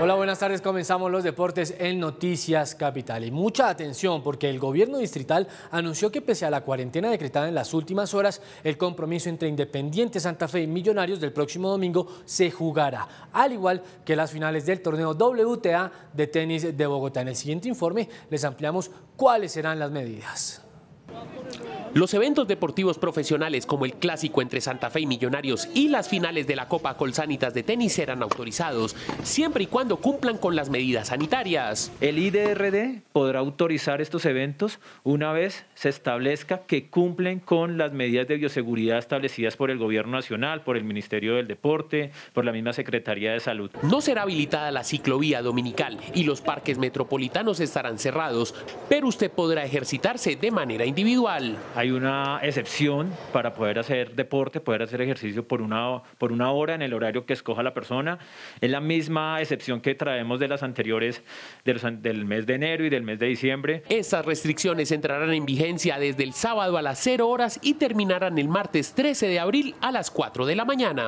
Hola, buenas tardes. Comenzamos los deportes en Noticias Capital. Y mucha atención porque el gobierno distrital anunció que pese a la cuarentena decretada en las últimas horas, el compromiso entre Independiente Santa Fe y Millonarios del próximo domingo se jugará, al igual que las finales del torneo WTA de tenis de Bogotá. En el siguiente informe les ampliamos cuáles serán las medidas. Los eventos deportivos profesionales como el clásico entre Santa Fe y Millonarios y las finales de la Copa Colsanitas de tenis serán autorizados, siempre y cuando cumplan con las medidas sanitarias. El IDRD podrá autorizar estos eventos una vez se establezca que cumplen con las medidas de bioseguridad establecidas por el Gobierno Nacional, por el Ministerio del Deporte, por la misma Secretaría de Salud. No será habilitada la ciclovía dominical y los parques metropolitanos estarán cerrados, pero usted podrá ejercitarse de manera individual hay una excepción para poder hacer deporte, poder hacer ejercicio por una, por una hora en el horario que escoja la persona. Es la misma excepción que traemos de las anteriores del mes de enero y del mes de diciembre. Estas restricciones entrarán en vigencia desde el sábado a las 0 horas y terminarán el martes 13 de abril a las 4 de la mañana.